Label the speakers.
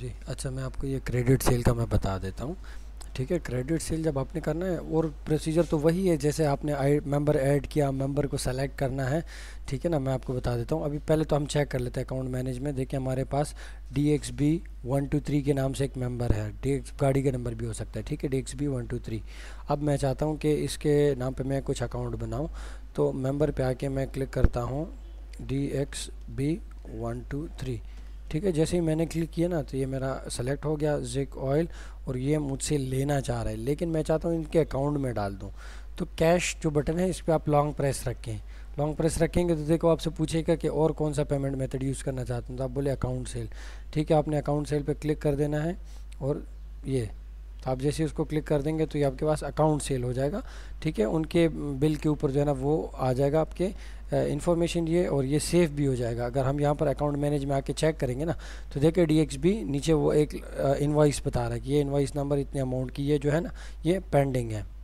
Speaker 1: जी अच्छा मैं आपको ये क्रेडिट सेल का मैं बता देता हूँ ठीक है क्रेडिट सेल जब आपने करना है और प्रोसीजर तो वही है जैसे आपने आई मेंबर ऐड किया मेंबर को सेलेक्ट करना है ठीक है ना मैं आपको बता देता हूँ अभी पहले तो हम चेक कर लेते हैं अकाउंट मैनेज में देखिए हमारे पास D X B one two three के नाम से एक मेंबर है डी एक्स गाड़ी का नंबर भी हो सकता है ठीक है D X B one two three अब मैं चाहता हूँ कि इसके नाम पर मैं कुछ अकाउंट बनाऊँ तो मेम्बर पर आके मैं क्लिक करता हूँ D X B one two three ठीक है जैसे ही मैंने क्लिक किया ना तो ये मेरा सेलेक्ट हो गया जिक ऑयल और ये मुझसे लेना चाह रहा है लेकिन मैं चाहता हूँ इनके अकाउंट में डाल दूँ तो कैश जो बटन है इस पर आप लॉन्ग प्रेस रखें लॉन्ग प्रेस रखेंगे तो देखो आपसे पूछेगा कि और कौन सा पेमेंट मेथड यूज़ करना चाहते हैं तो आप बोले अकाउंट सेल ठीक है आपने अकाउंट सेल पर क्लिक कर देना है और ये तो आप जैसे उसको क्लिक कर देंगे तो ये आपके पास अकाउंट सेल हो जाएगा ठीक है उनके बिल के ऊपर जो है ना वो आ जाएगा आपके इन्फॉर्मेशन ये और ये सेफ भी हो जाएगा अगर हम यहाँ पर अकाउंट मैनेज में आके चेक करेंगे ना तो देखिए डी नीचे वो एक इन्वाइस बता रहा है कि ये इन्वाइस नंबर इतने अमाउंट की ये जो है ना ये पेंडिंग है